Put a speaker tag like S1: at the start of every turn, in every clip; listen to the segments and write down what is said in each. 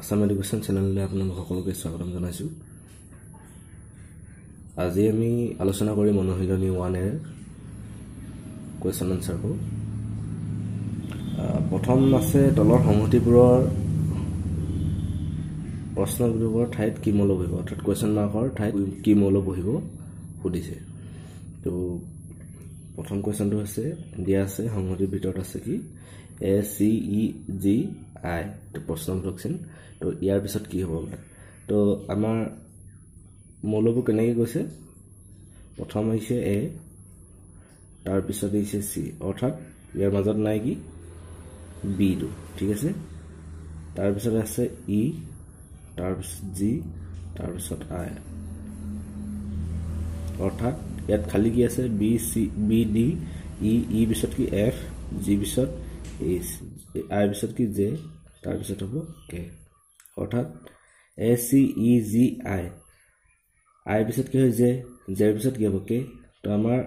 S1: Assam education চেনেললৈ আপোনালোক সকলোকে স্বাগতম জনাইছোঁ আজি আমি আলোচনা কৰিম অনুশীলনী ওৱান এৰ কুৱেশ্যন এনচাৰবোৰ প্ৰথম আছে তলৰ সংহতিবোৰৰ প্ৰশ্নবিলাকৰ ঠাইত কি মৌল বহিব অৰ্থাৎ কুৱেশ্যন মাৰ্কৰ ঠাইত কি মৌল বহিব সুধিছে ত' প্ৰথম কুৱেশ্যনটো হৈছে দিয়া আছে সংহতিৰ ভিতৰত আছে কি এ চি ই জি আই প্ৰশ্ন সুধকচোন তো ইয়াৰ পিছত কি হ'ব মানে তো আমাৰ মৌলবোৰ কেনেকৈ গৈছে প্ৰথম আহিছে এ তাৰপিছত আহিছে চি অৰ্থাৎ ইয়াৰ মাজত নাই কি বিটো ঠিক আছে তাৰপিছত আছে ই e, তাৰপিছত জি তাৰপিছত আই অৰ্থাৎ ইয়াত খালি কি আছে B C B D E E পিছত কি এফ জি পিছত এ আই পিছত কি জে তাৰপিছত হ'ব কে অৰ্থাৎ এ চি ই জি আই আই পিছত কি হয় জে জেৰ পিছত কি হ'ব কে তো আমাৰ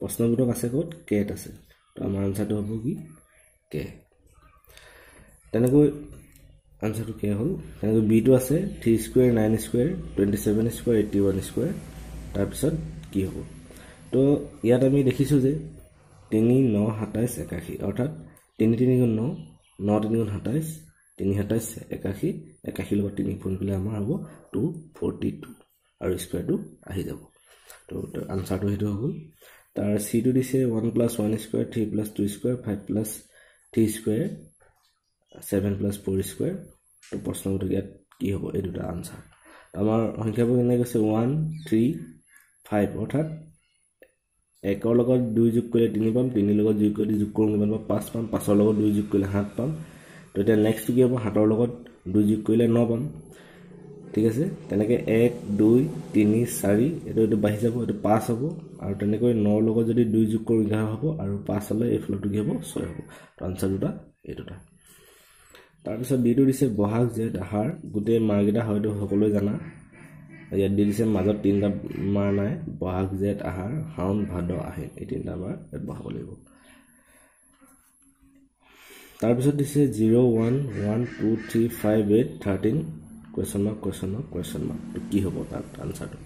S1: প্ৰশ্নবোধক আছে ক'ত কেট আছে তো আমাৰ আনচাৰটো হ'ব কি কে তেনেকৈ আনচাৰটো কে হ'ল তেনেকৈ বিটো আছে three square nine square twenty seven square eighty one square তাৰপিছত কি হ'ব তো ইয়াত আমি দেখিছোঁ যে তিনি ন সাতাইছ একাশী অৰ্থাৎ তিনি তিনি গুণ ন ন তিনি গুণ সাতাইছ তিনি সাতাইছ একাশী একাশীৰ লগত তিনি ফোন কৰিলে আমাৰ হ'ব টু ফৰ্টি টু আৰু স্কুৱেৰটো আহি যাব তো আনচাৰটো সেইটো হ'ব তাৰ চিটো দিছে one plus one square three plus two square five plus three square seven plus four square তো প্ৰশ্নটো ইয়াত কি হ'ব এই দুটা আনচাৰ আমাৰ সংখ্যাবোৰ কেনেকৈ গৈছে ওৱান থ্ৰী ফাইভ অৰ্থাৎ একৰ লগত দুই যোগ কৰিলে তিনি পাম তিনিৰ লগত যোগ কৰি যোগ কৰোঁ কিমান পাম পাঁচ পাম পাঁচৰ লগত দুই যোগ কৰিলে সাত পাম তো এতিয়া নেক্সটটো কি হ'ব সাতৰ লগত দুই যোগ কৰিলে ন পাম ঠিক আছে তেনেকৈ এক দুই তিনি চাৰি এইটো এইটো বাঢ়ি যাব এইটো পাঁচ হ'ব আৰু তেনেকৈ নৰ লগত যদি দুই যোগ কৰোঁ এঘাৰ হ'ব আৰু পাঁচ হ'লে এই ফলটো কি হ'ব ছয় হ'ব তো আনচাৰ দুটা এই দুটা তাৰপিছত ডিটো দিছে বহাগ জেঠ আহাৰ গোটেই মাহকেইটা হয়তো সকলোৱে জানা ইয়াত দি দিছে মাজত তিনিটা মাৰ নাই বহাগ জেঠ আহাৰ শাওণ ভাদ আহিন এই তিনিটা মাৰ ইয়াত বহাব লাগিব তাৰপিছত দিছে zero' one one two three five eight thirteen question mark question mark question mark কি হ'ব তাত আনচাৰটো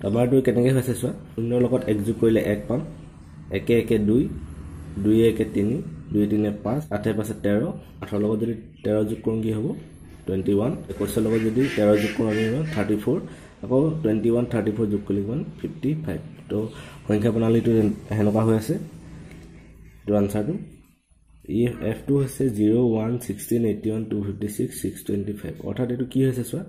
S1: নাম্বাৰটো কেনেকৈ হৈছে চোৱা শূন্যৰ লগত এক যোগ কৰিলে এক পাম একে একে দুই দুই একে তিনি দুই তিনি পাঁচ আঠে পাঁচে তেৰ আঠৰ লগত যদি তেৰ যোগ কৰোঁ কি হ'ব টুৱেণ্টি ওৱান একৈছৰ লগত যদি তেৰ যোগ কৰোঁ আমি থাৰ্টি ফ'ৰ আকৌ টুৱেণ্টি ওৱান থাৰ্টি ফ'ৰ যোগ কৰিলে কিমান ফিফটি ফাইভ তো সংখ্যা প্ৰণালীটো সেনেকুৱা হৈ আছে এইটো আনচাৰটো ই এফটো হৈছে zero' one sixteen eighty one two fifty six six twenty five অৰ্থাৎ এইটো কি হৈছে চোৱা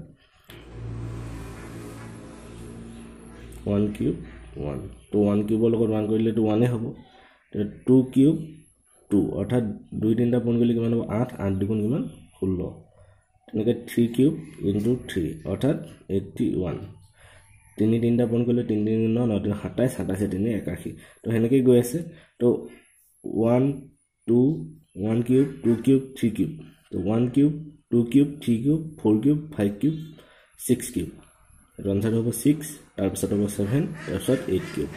S1: ওৱান কিউব ওৱান তো ওৱান কিউবৰ লগত ওৱান কৰিলেতো ওৱানেই হ'ব টু কিউব টু অৰ্থাৎ দুই তিনিটা পোন কৰিলে কিমান হ'ব আঠ আঠ দুগুণ কিমান ষোল্ল এনেকৈ থ্ৰী কিউব ইনটু থ্ৰী অৰ্থাৎ এইটি ওৱান তিনি তিনিটা পইণ্ট কৰিলে তিনি তিনি ন ন তিনি সাতাইছ সাতাইছ তিনি একাশী তো সেনেকৈয়ে গৈ আছে তো one two one cube two cube three cube তো one cube two cube three cube four cube five cube six cube এইটো আনচাৰটো হ'ব ছিক্স তাৰপিছত হ'ব ছেভেন তাৰপিছত এইট কিউব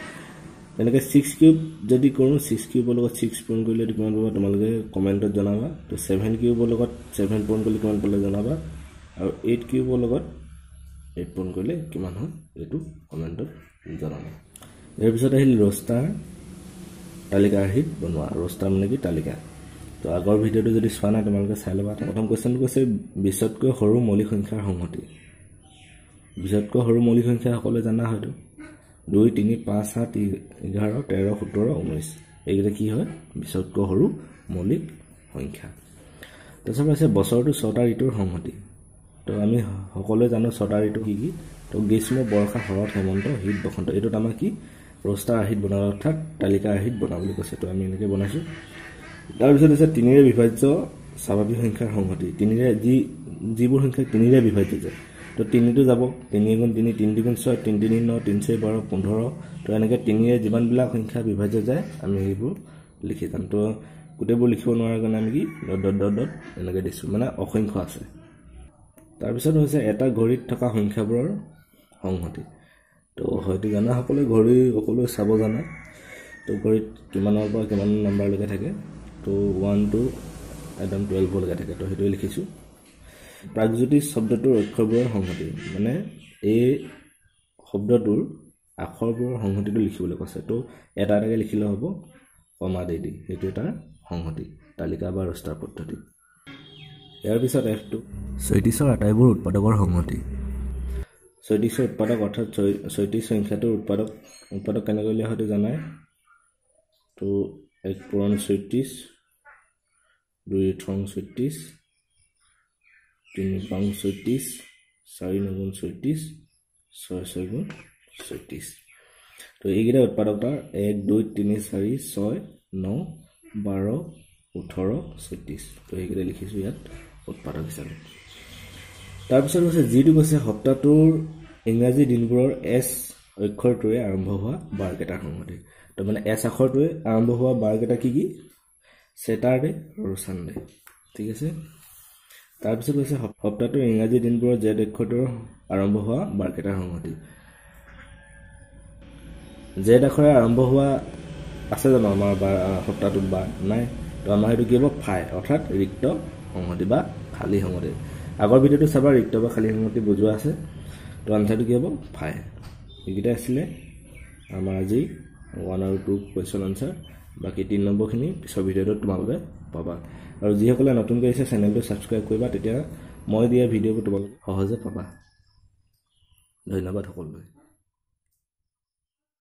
S1: এনেকে ছিক্স কিউব যদি কৰোঁ ছিক্স কিউবৰ লগত ছিক্স পূৰণ কৰিলে কিমান পাবা তোমালোকে কমেণ্টত জনাবা তো ছেভেন কিউবৰ লগত ছেভেন পূৰণ কৰিলে কিমান পালে জনাবা আৰু এইট কিউবৰ লগত এইট পূৰণ কৰিলে কিমান হয় এইটো কমেণ্টত জনাবা ইয়াৰ পিছত আহিল ৰষ্টাৰ তালিকা আহি বনোৱা ৰষ্টাৰ মানে কি তালিকা তো আগৰ ভিডিঅ'টো যদি চোৱা নাই তোমালোকে চাই ল'বা প্ৰথম কুৱেশ্যনটো কৈছে বিছতকৈ সৰু মৌলিক সংখ্যাৰ সংহতি বিছতকৈ সৰু মৌলিক সংখ্যা সকলোৱে জানা হয়তো দুই তিনি পাঁচ সাত এঘাৰ তেৰ সোতৰ ঊনৈছ এইকেইটা কি হয় বিশতকৈ সৰু মৌলিক সংখ্যা তাৰপিছত আছে বছৰটো ছটা ঋতুৰ সংহতি তো আমি সকলোৱে জানো ছটা ঋতু কি কি তো গ্ৰীষ্ম বৰ্ষা শৰৎ হেমন্ত শীত বসন্ত এইটোত আমাৰ কি ৰষ্টাৰ আৰ্হিত বনাব অৰ্থাৎ তালিকা আৰ্হিত বনাব বুলি কৈছে তো আমি এনেকৈ বনাইছোঁ তাৰপিছত আছে তিনিৰে বিভাজ্য স্বাভাৱিক সংখ্যাৰ সংহতি তিনিৰে যি যিবোৰ সংখ্যা তিনিৰে বিভাজ্য যায় তো তিনিটো যাব তিনি এগুণ তিনি তিনি দুগুণ ছয় তিনি তিনি ন তিনি ছয় বাৰ পোন্ধৰ তো এনেকৈ তিনিৰে যিমানবিলাক সংখ্যা বিভাজ্য যায় আমি সেইবোৰ লিখি যাম তো গোটেইবোৰ লিখিব নোৱাৰাৰ কাৰণে আমি কি দত দত ডট দত এনেকৈ দিছোঁ মানে অসংখ্য আছে তাৰপিছত হৈছে এটা ঘড়ীত থকা সংখ্যাবোৰৰ সংহতি তো হয়তো জানা সকলোৱে ঘড়ী সকলোৱে চাব জানে তো ঘড়ীত কিমানৰ পৰা কিমান নম্বৰলৈকে থাকে তো ওৱান টু একদম টুৱেলভলৈকে থাকে তো সেইটোৱে লিখিছোঁ প্ৰাগজ্যোতিষ শব্দটোৰ অক্ষৰবোৰৰ সংহতি মানে এই শব্দটোৰ আখৰবোৰৰ সংহতিটো লিখিবলৈ কৈছে ত' এটা এটাকৈ লিখিলে হ'ব কমা দি দি সেইটো এটা সংহতি তালিকা বা ৰস্তাৰ পদ্ধতি ইয়াৰ পিছত এফটো ছয়ত্ৰিছৰ আটাইবোৰ উৎপাদকৰ সংহতি ছয়ত্ৰিছৰ উৎপাদক অৰ্থাৎ ছয়ত্ৰিছ সংখ্যাটোৰ উৎপাদক উৎপাদক কেনেকৈ লোৱা সৈতে জানাই ত' এক পুৰণ ছয়ত্ৰিছ দুই ঠং ছয়ত্ৰিছ তিনি পাঁচ ছয়ত্ৰিছ চাৰি নগুণ ছয়ত্ৰিছ ছয় ছয় গুণ ছয়ত্ৰিছ তো এইকেইটা উৎপাদকতাৰ এক দুই তিনি চাৰি ছয় ন বাৰ ওঠৰ ছয়ত্ৰিছ তো সেইকেইটা লিখিছোঁ ইয়াত উৎপাদক হিচাপে তাৰপিছত হৈছে যিটো কৈছে সপ্তাহটোৰ ইংৰাজী দিনবোৰৰ এছ অক্ষৰটোৱে আৰম্ভ হোৱা বাৰকেইটাৰ সংগতি তো মানে এছ আখৰটোৱে আৰম্ভ হোৱা বাৰকেইটা কি কি ছেটাৰডে আৰু ছানডে ঠিক আছে তাৰপিছত হৈছে সপ্তাহটোৰ ইংৰাজী দিনবোৰত জেদ অক্ষৰটোৰ আৰম্ভ হোৱা বাৰকেইটা সংহতি জেদ আখৰে আৰম্ভ হোৱা আছে জানো আমাৰ বাৰ সপ্তাহটোত বা নাই তো আমাৰ সেইটো কি হ'ব ফাই অৰ্থাৎ ৰিক্ত সংহতি বা খালী সংহতি আগৰ ভিডিঅ'টো চাবা ৰিক্ত বা খালী সংহতি বুজোৱা আছে তো আনচাৰটো কি হ'ব ফাই এইকেইটা আছিলে আমাৰ আজি ওৱান আৰু টু কুৱেশ্যন আনচাৰ বাকী তিনি নম্বৰখিনি পিছৰ ভিডিঅ'টোত তোমালোকে পাবা আৰু যিসকলে নতুনকৈ আহিছে চেনেলটো ছাবস্ক্ৰাইব কৰিবা তেতিয়া মই দিয়া ভিডিঅ'বোৰ তোমালোকে সহজে পাবা ধন্যবাদ সকলোৱে